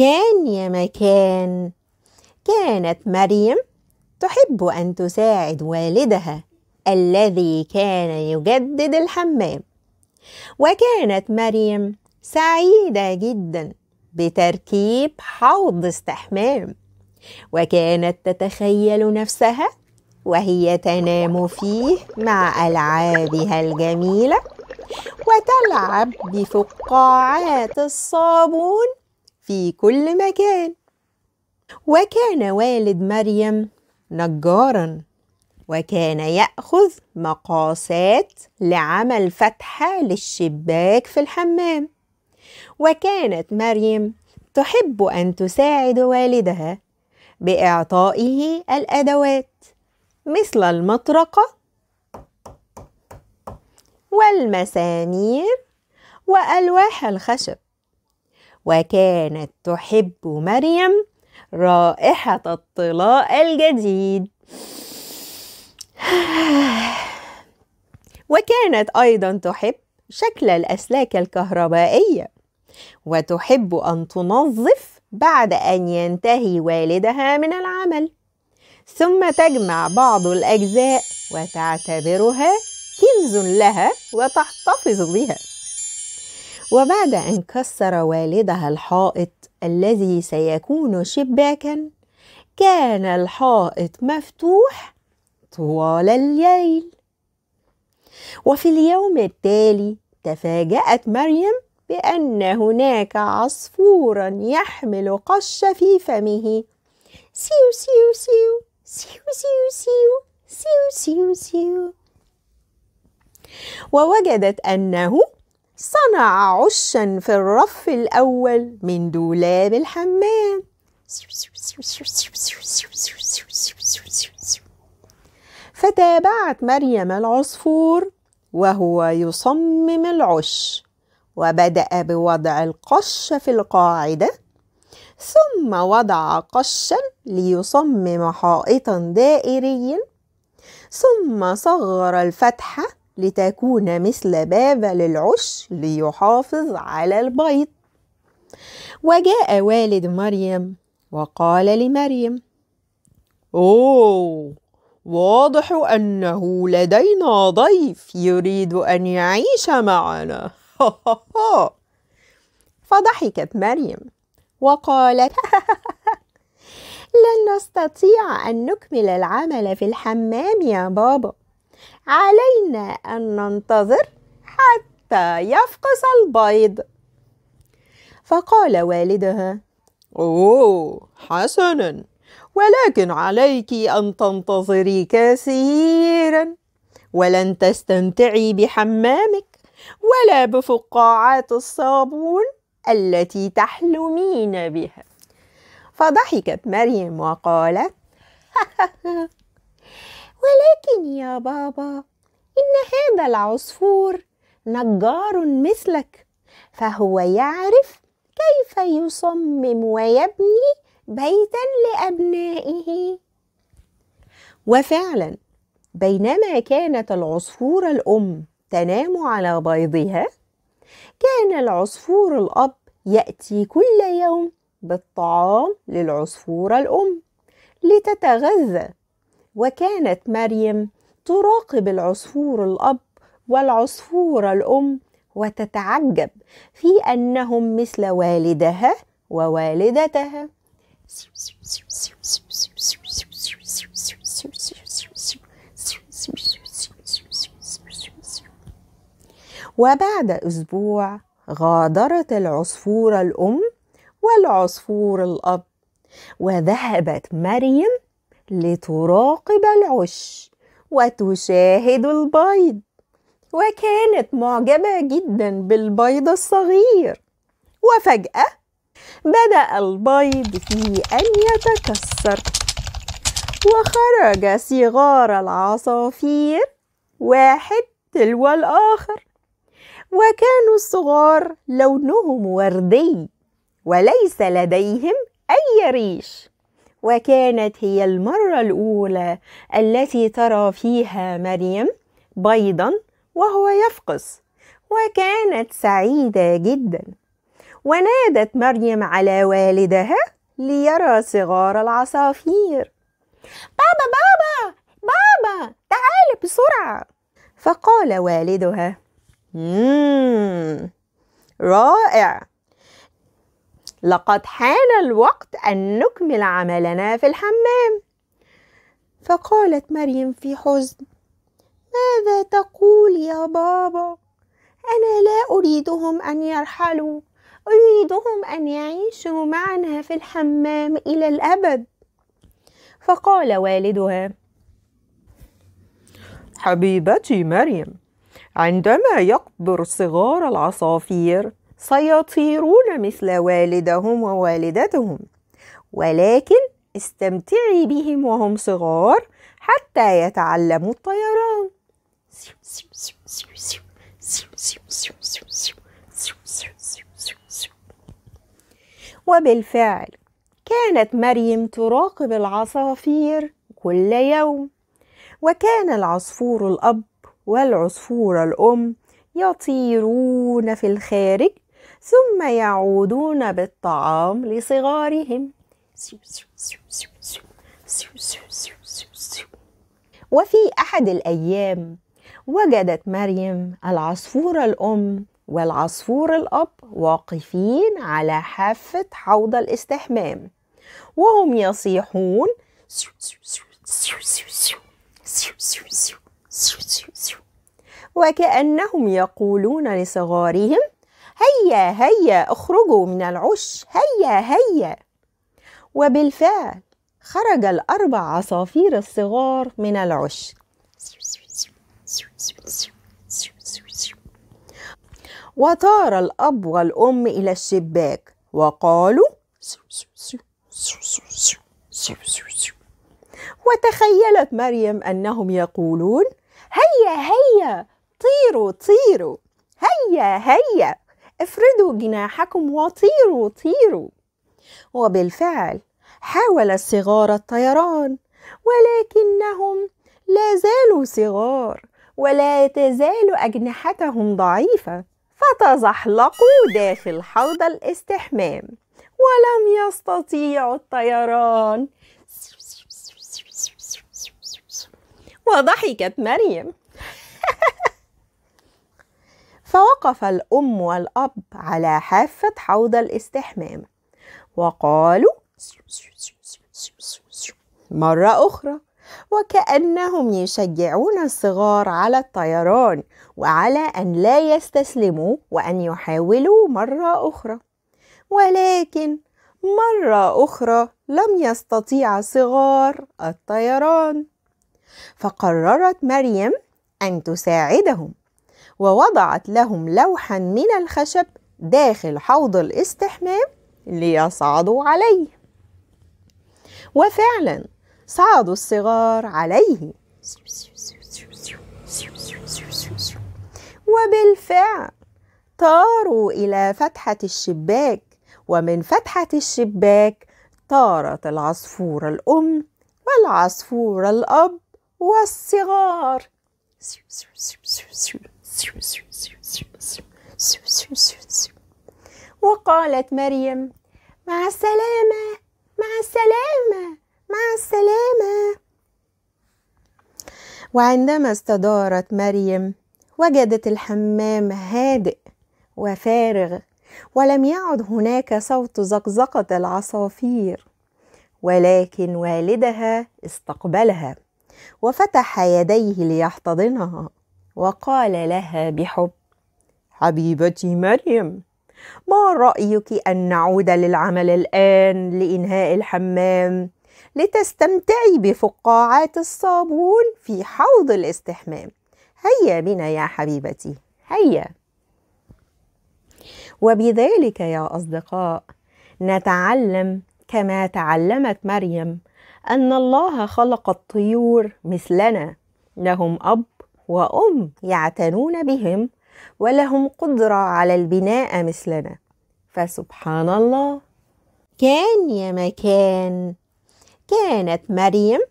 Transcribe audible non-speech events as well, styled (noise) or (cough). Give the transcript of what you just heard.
مكان يا مكان كانت مريم تحب ان تساعد والدها الذي كان يجدد الحمام وكانت مريم سعيده جدا بتركيب حوض استحمام وكانت تتخيل نفسها وهي تنام فيه مع العابها الجميله وتلعب بفقاعات الصابون في كل مكان وكان والد مريم نجارا وكان ياخذ مقاسات لعمل فتحه للشباك في الحمام وكانت مريم تحب ان تساعد والدها باعطائه الادوات مثل المطرقه والمسامير والواح الخشب وكانت تحب مريم رائحة الطلاء الجديد (sighs) وكانت أيضا تحب شكل الأسلاك الكهربائية وتحب أن تنظف بعد أن ينتهي والدها من العمل ثم تجمع بعض الأجزاء وتعتبرها كنز لها وتحتفظ بها وبعد أن كسر والدها الحائط الذي سيكون شباكا كان الحائط مفتوح طوال الليل وفي اليوم التالي تفاجأت مريم بأن هناك عصفورا يحمل قش في فمه سيو سيو سيو سيو سيو سيو سيو سيو سيو ووجدت أنه صنع عشا في الرف الأول من دولاب الحمام فتابعت مريم العصفور وهو يصمم العش وبدأ بوضع القش في القاعدة ثم وضع قشا ليصمم حائطا دائريا ثم صغر الفتحة لتكون مثل باب للعش ليحافظ على البيض وجاء والد مريم وقال لمريم اوه واضح انه لدينا ضيف يريد ان يعيش معنا (laughs) فضحكت مريم وقالت لن نستطيع ان نكمل العمل في الحمام يا بابا علينا أن ننتظر حتى يفقس البيض فقال والدها أوه حسنا ولكن عليك أن تنتظري كثيرا ولن تستمتعي بحمامك ولا بفقاعات الصابون التي تحلمين بها فضحكت مريم وقالت (laughs) ولكن يا بابا إن هذا العصفور نجار مثلك فهو يعرف كيف يصمم ويبني بيتا لأبنائه وفعلا بينما كانت العصفورة الأم تنام على بيضها كان العصفور الأب يأتي كل يوم بالطعام للعصفورة الأم لتتغذى وكانت مريم تراقب العصفور الاب والعصفور الام وتتعجب في انهم مثل والدها ووالدتها وبعد اسبوع غادرت العصفور الام والعصفور الاب وذهبت مريم لتراقب العش وتشاهد البيض وكانت معجبه جدا بالبيض الصغير وفجاه بدا البيض في ان يتكسر وخرج صغار العصافير واحد تلو الاخر وكانوا الصغار لونهم وردي وليس لديهم اي ريش وكانت هي المرة الأولى التي ترى فيها مريم بيضا وهو يفقس وكانت سعيدة جدا ونادت مريم على والدها ليرى صغار العصافير بابا بابا بابا تعال بسرعة فقال والدها مم رائع لقد حان الوقت أن نكمل عملنا في الحمام فقالت مريم في حزن ماذا تقول يا بابا أنا لا أريدهم أن يرحلوا أريدهم أن يعيشوا معنا في الحمام إلى الأبد فقال والدها حبيبتي مريم عندما يكبر صغار العصافير سيطيرون مثل والدهم ووالدتهم ولكن استمتعي بهم وهم صغار حتى يتعلموا الطيران وبالفعل كانت مريم تراقب العصافير كل يوم وكان العصفور الاب والعصفور الام يطيرون في الخارج ثم يعودون بالطعام لصغارهم وفي احد الايام وجدت مريم العصفور الام والعصفور الاب واقفين على حافه حوض الاستحمام وهم يصيحون وكانهم يقولون لصغارهم هيا هيا اخرجوا من العش هيا هيا وبالفعل خرج الأربع عصافير الصغار من العش وطار الأب والأم إلى الشباك وقالوا وتخيلت مريم أنهم يقولون هيا هيا طيروا طيروا هيا هيا افردوا جناحكم وطيروا طيروا وبالفعل حاول الصغار الطيران ولكنهم لا زالوا صغار ولا تزال اجنحتهم ضعيفه فتزحلقوا داخل حوض الاستحمام ولم يستطيعوا الطيران وضحكت مريم فوقف الأم والأب على حافة حوض الاستحمام وقالوا مرة أخرى وكأنهم يشجعون الصغار على الطيران وعلى أن لا يستسلموا وأن يحاولوا مرة أخرى ولكن مرة أخرى لم يستطيع صغار الطيران فقررت مريم أن تساعدهم ووضعت لهم لوحا من الخشب داخل حوض الاستحمام ليصعدوا عليه وفعلا صعدوا الصغار عليه وبالفعل طاروا إلى فتحة الشباك ومن فتحة الشباك طارت العصفورة الأم والعصفورة الأب والصغار وقالت مريم مع السلامة مع السلامة مع السلامة وعندما استدارت مريم وجدت الحمام هادئ وفارغ ولم يعد هناك صوت زقزقة العصافير ولكن والدها استقبلها وفتح يديه ليحتضنها وقال لها بحب حبيبتي مريم ما رايك ان نعود للعمل الان لانهاء الحمام لتستمتعي بفقاعات الصابون في حوض الاستحمام هيا بنا يا حبيبتي هيا وبذلك يا اصدقاء نتعلم كما تعلمت مريم أن الله خلق الطيور مثلنا لهم أب وأم يعتنون بهم ولهم قدرة على البناء مثلنا فسبحان الله كان يا مكان كانت مريم